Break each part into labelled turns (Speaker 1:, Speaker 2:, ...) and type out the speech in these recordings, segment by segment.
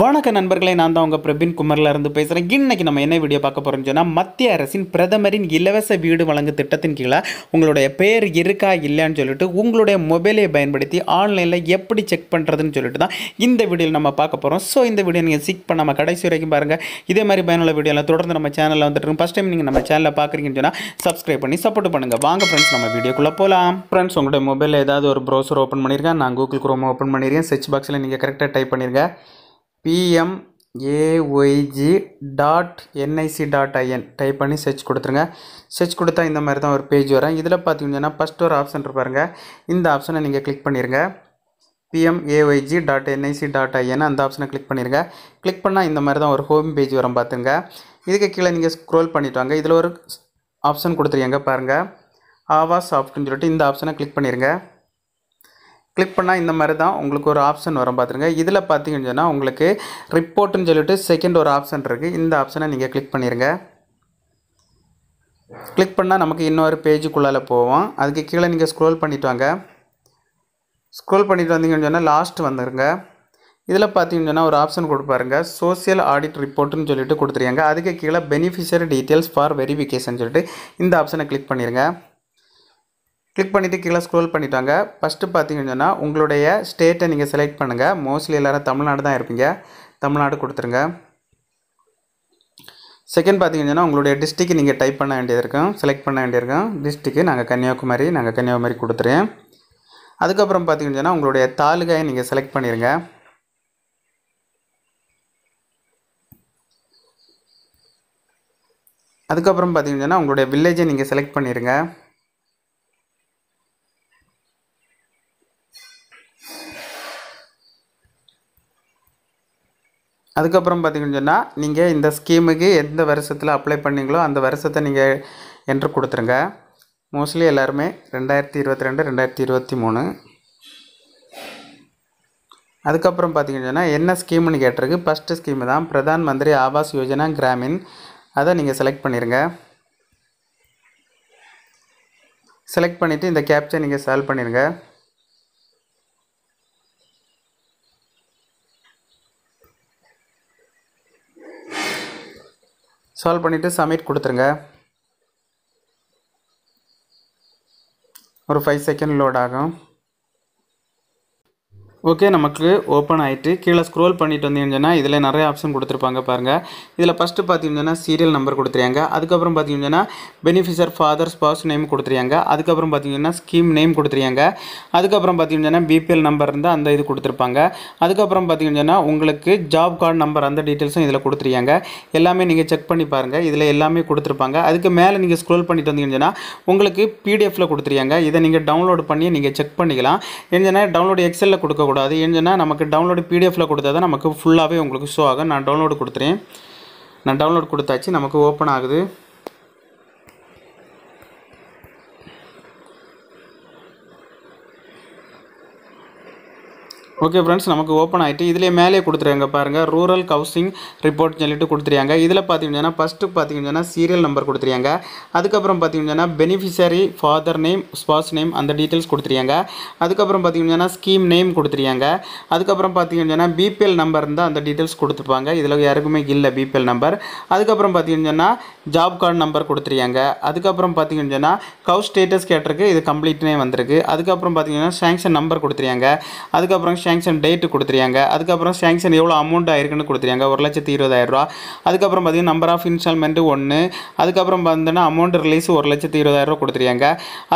Speaker 1: வணக்க நண்பர்களே நான் தான் உங்கள் பிரபின் குமரில் இருந்து பேசுகிறேன் இன்றைக்கி நம்ம என்ன வீடியோ பார்க்க போகிறோம்னு சொன்னால் மத்திய அரசின் பிரதமரின் இலவச வீடு வழங்கு திட்டத்தின் கீழே உங்களுடைய பேர் இருக்கா இல்லைன்னு சொல்லிட்டு உங்களுடைய மொபைலை பயன்படுத்தி ஆன்லைனில் எப்படி செக் பண்ணுறதுன்னு சொல்லிட்டு தான் இந்த வீடியோவில் நம்ம பார்க்க போகிறோம் ஸோ இந்த வீடியோ நீங்கள் சிக் பண்ணாமல் கடைசி வரைக்கும் பாருங்கள் இதே மாதிரி பயனுள்ள வீடியோவில் தொடர்ந்து நம்ம சேனலில் வந்துட்டு ஃபஸ்ட் டைம் நீங்கள் நம்ம சேனலில் பார்க்குறீங்கன்னு சொன்னால் சப்ஸ்கிரைப் பண்ணி சப்போர்ட் பண்ணுங்கள் வாங்க ஃப்ரெண்ட்ஸ் நம்ம வீடியோக்குள்ளே போகலாம் ஃப்ரெண்ட்ஸ் உங்களுடைய மொபைலில் ஏதாவது ஒரு ப்ரௌசர் ஓப்பன் பண்ணியிருக்கேன் நான் கூகுள் குரோம் ஓப்பன் பண்ணியிருக்கேன் சர்ச் பாக்ஸில் நீங்கள் கரெக்டாக டைப் பண்ணியிருக்கேன் PMAYG dot NIC dot IN type பண்ணி சர்ச் கொடுத்துருங்க சர்ச் கொடுத்தா இந்த மாதிரி தான் ஒரு பேஜ் வரும் இதில் பார்த்தீங்கன்னா ஃபஸ்ட் ஒரு ஆப்ஷன் இருப்பாருங்க இந்த ஆப்ஷனை நீங்கள் கிளிக் பண்ணிடுங்க PMAYG dot NIC dot IN அந்த ஆப்ஷனை கிளிக் பண்ணிடுங்க கிளிக் பண்ணால் இந்த மாதிரி தான் ஒரு ஹோம் பேஜ் வரும் பார்த்துங்க இதுக்கு கீழே நீங்கள் ஸ்க்ரோல் பண்ணிவிட்டு வாங்க இதில் ஒரு ஆப்ஷன் கொடுத்துருக்கீங்க பாருங்கள் ஆவாஸ் ஆப்ஷன் சொல்லிட்டு இந்த ஆப்ஷனை கிளிக் பண்ணிடுங்க கிளிக் பண்ணால் இந்த மாதிரி தான் உங்களுக்கு ஒரு ஆப்ஷன் வரும் பார்த்துருங்க இதில் பார்த்தீங்கன்னு சொன்னால் உங்களுக்கு ரிப்போர்ட்டுன்னு சொல்லிட்டு செகண்ட் ஒரு ஆப்ஷன் இருக்குது இந்த ஆப்ஷனை நீங்கள் கிளிக் பண்ணிடுங்க கிளிக் பண்ணால் நமக்கு இன்னொரு பேஜுக்குள்ளால் போவோம் அதுக்கு கீழே நீங்கள் ஸ்க்ரோல் பண்ணிட்டு வாங்க ஸ்க்ரோல் பண்ணிவிட்டு வந்தீங்கன்னு சொன்னால் லாஸ்ட் வந்துடுங்க இதில் பார்த்தீங்கன்னு சொன்னால் ஒரு ஆப்ஷன் கொடுப்பாருங்க சோசியல் ஆடிட் ரிப்போர்ட்டுன்னு சொல்லிட்டு கொடுத்துருக்காங்க அதுக்கு கீழே பெனிஃபிஷியரி டீட்டெயில்ஸ் ஃபார் வெரிஃபிகேஷன் சொல்லிட்டு இந்த ஆப்ஷனை கிளிக் பண்ணிடுங்க கிளிக் பண்ணிவிட்டு கீழே ஸ்க்ரோல் பண்ணிவிட்டாங்க ஃபஸ்ட்டு சொன்னால் உங்களுடைய ஸ்டேட்டை நீங்கள் செலக்ட் பண்ணுங்கள் மோஸ்ட்லி எல்லோரும் தமிழ்நாடு தான் இருப்பீங்க தமிழ்நாடு கொடுத்துருங்க செகண்ட் பார்த்தீங்கன்னா உங்களுடைய டிஸ்ட்ரிக்கு நீங்கள் டைப் பண்ண வேண்டியது இருக்கும் செலக்ட் பண்ண வேண்டியிருக்கும் டிஸ்ட்ரிக்கு நாங்கள் கன்னியாகுமரி நாங்கள் கன்னியாகுமரி கொடுத்துருவேன் அதுக்கப்புறம் சொன்னால் உங்களுடைய தாலுகையை நீங்கள் செலக்ட் பண்ணிடுங்க அதுக்கப்புறம் சொன்னால் உங்களுடைய வில்லேஜை நீங்கள் செலக்ட் பண்ணிடுங்க அதுக்கப்புறம் பார்த்திங்கன்னு சொன்னால் நீங்கள் இந்த ஸ்கீமுக்கு எந்த வருஷத்தில் அப்ளை பண்ணீங்களோ அந்த வருஷத்தை நீங்கள் என்ட்ரு கொடுத்துருங்க மோஸ்ட்லி எல்லாருமே ரெண்டாயிரத்தி இருபத்தி ரெண்டு ரெண்டாயிரத்தி இருபத்தி மூணு அதுக்கப்புறம் பார்த்தீங்கன்னு சொன்னால் என்ன ஸ்கீம்னு கேட்டிருக்கு ஃபஸ்ட்டு ஸ்கீமு தான் பிரதான் மந்திரி ஆவாஸ் யோஜனா கிராமின் அதை நீங்கள் செலக்ட் பண்ணிடுங்க செலக்ட் பண்ணிவிட்டு இந்த கேப்சை நீங்கள் சால்வ் பண்ணிடுங்க சால்வ் பண்ணிவிட்டு சப்மிட் கொடுத்துருங்க ஒரு ஃபைவ் செகண்ட் லோட் ஆகும் ஓகே நமக்கு ஓப்பன் ஆகிட்டு கீழே ஸ்க்ரோல் பண்ணிட்டு வந்தீங்கன்னா இதில் நிறைய ஆப்ஷன் கொடுத்துருப்பாங்க பாருங்கள் இதில் ஃபஸ்ட்டு பார்த்தீங்கன்னா சீரியல் நம்பர் கொடுத்துருக்காங்க அதுக்கப்புறம் பார்த்தீங்கன்னா பெனிஃபிஷர் ஃபாதர் ஸ்பாஸ் நேம் கொடுத்துருக்காங்க அதுக்கப்புறம் பார்த்தீங்கன்னா ஸ்கீம் நேம் கொடுத்துருக்காங்க அதுக்கப்புறம் பார்த்தீங்கன்னா பிபிஎல் நம்பர் இருந்தால் அந்த இது கொடுத்துருப்பாங்க அதுக்கப்புறம் பார்த்தீங்கன்னா உங்களுக்கு ஜாப் கார்டு நம்பர் அந்த டீட்டெயில்ஸும் இதில் கொடுத்துருக்காங்க எல்லாமே நீங்கள் செக் பண்ணி பாருங்கள் இதில் எல்லாமே கொடுத்துருப்பாங்க அதுக்கு மேலே நீங்கள் ஸ்க்ரோல் பண்ணிட்டு வந்தீங்கன்னா உங்களுக்கு பிடிஎஃப்பில் கொடுத்துருக்காங்க இதை நீங்கள் டவுன்லோட் பண்ணி நீங்கள் செக் பண்ணிக்கலாம் என்னென்னா டவுன்லோட் எக்ஸலில் கொடுக்க பண்ணக்கூடாது ஏன்னா நமக்கு டவுன்லோடு பிடிஎஃப்ல கொடுத்தா தான் நமக்கு ஃபுல்லாகவே உங்களுக்கு ஷோ ஆகும் நான் டவுன்லோடு கொடுத்துறேன் நான் டவுன்லோட் கொடுத்தாச்சு நமக்கு ஓப்பன் ஆகுது ஓகே ஃப்ரெண்ட்ஸ் நமக்கு ஓப்பன் ஆகிட்டு இதிலே மேலே கொடுத்துருங்க பாருங்கள் ரூரல் ஹவுசிங் ரிப்போர்ட் சொல்லிட்டு கொடுத்துருக்காங்க இதில் பார்த்தீங்கன்னா ஃபஸ்ட்டு பார்த்தீங்கன்னா சீரியல் நம்பர் கொடுத்துருக்காங்க அதுக்கப்புறம் பார்த்திங்கன்னா beneficiary father name spouse name அந்த டீட்டெயில்ஸ் கொடுத்துருக்காங்க அதுக்கப்புறம் பார்த்திங்கன்னா ஸ்கீம் நேம் கொடுத்துருக்காங்க அதுக்கப்புறம் பார்த்திங்கன்னா பிபிஎல் நம்பர் இருந்தால் அந்த டீட்டெயில்ஸ் கொடுத்துப்பாங்க இதில் யாருக்குமே இல்லை பிபிஎல் நம்பர் அதுக்கப்புறம் பார்த்திங்கன்னா ஜாப் கார்டு நம்பர் கொடுத்துருக்காங்க அதுக்கப்புறம் பார்த்திங்கன்னா கவு ஸ்டேட்டஸ் கேட்டிருக்கு இது கம்ப்ளீட்னே வந்திருக்கு அதுக்கப்புறம் பார்த்தீங்கன்னா சேங்ஷன் நம்பர் கொடுத்துருக்காங்க அதுக்கப்புறம் சேங்ஷன் டேட்டு கொடுத்துருக்காங்க அதுக்கப்புறம் சேங்ஷன் எவ்வளோ அமௌண்ட் ஆயிருக்குன்னு கொடுத்துருக்காங்க ஒரு இருபதாயிரம் இருபதாயிரரூவா அதுக்கப்புறம் பார்த்தீங்கன்னா நம்பர் ஆஃப் இன்ஸ்டால்மெண்ட்டு ஒன்று அதுக்கப்புறம் பார்த்தீங்கன்னா அமௌண்ட் ரிலீஸ் ஒரு லட்சத்து இருபதாயிரரூவா கொடுத்துருக்காங்க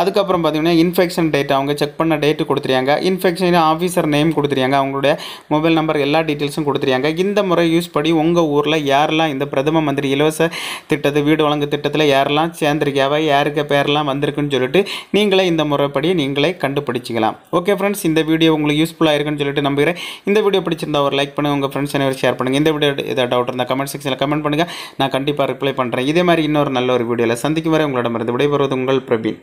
Speaker 1: அதுக்கப்புறம் பார்த்திங்கன்னா இன்ஃபெக்ஷன் டேட் அவங்க செக் பண்ண டேட்டு கொடுத்துருக்காங்க இன்ஃபெக்ஷன் ஆஃபீஸர் நேம் கொடுத்துருக்காங்க அவங்களுடைய மொபைல் நம்பர் எல்லா டீட்டெயில்ஸும் கொடுத்துருக்காங்க இந்த முறை யூஸ் படி உங்கள் ஊரில் யாரெல்லாம் இந்த பிரதம மந்திரி இலவச திட்டத்தை வீடு வழங்கு திட்டத்தில் யாரெல்லாம் சேர்ந்திருக்கியாவை யாருக்கு பேரெல்லாம் வந்திருக்குன்னு சொல்லிட்டு நீங்களே இந்த முறைப்படி நீங்களே கண்டுபிடிச்சிக்கலாம் ஓகே ஃப்ரெண்ட்ஸ் இந்த வீடியோ உங்களுக்கு யூஸ்ஃபுல்லாக இருக்குன்னு சொல்லிட்டு நம்புகிறேன் இந்த வீடியோ பிடிச்சிருந்தா ஒரு லைக் பண்ணுங்க உங்கள் ஃப்ரெண்ட்ஸ் அனைவரும் ஷேர் பண்ணுங்கள் இந்த வீடியோ ஏதாவது டவுட் இருந்தால் கமெண்ட் செக்ஷனில் கமெண்ட் பண்ணுங்கள் நான் கண்டிப்பாக ரிப்ளை பண்ணுறேன் இதே மாதிரி இன்னொரு நல்ல ஒரு வீடியோவில் சந்திக்கும் வரை இருந்து விடைபெறுவது உங்கள் பிரபீன்